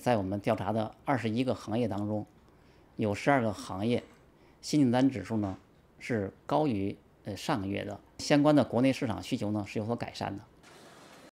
在我们调查的二十一个行业当中，有十二个行业新订单指数呢是高于呃上个月的，相关的国内市场需求呢是有所改善的。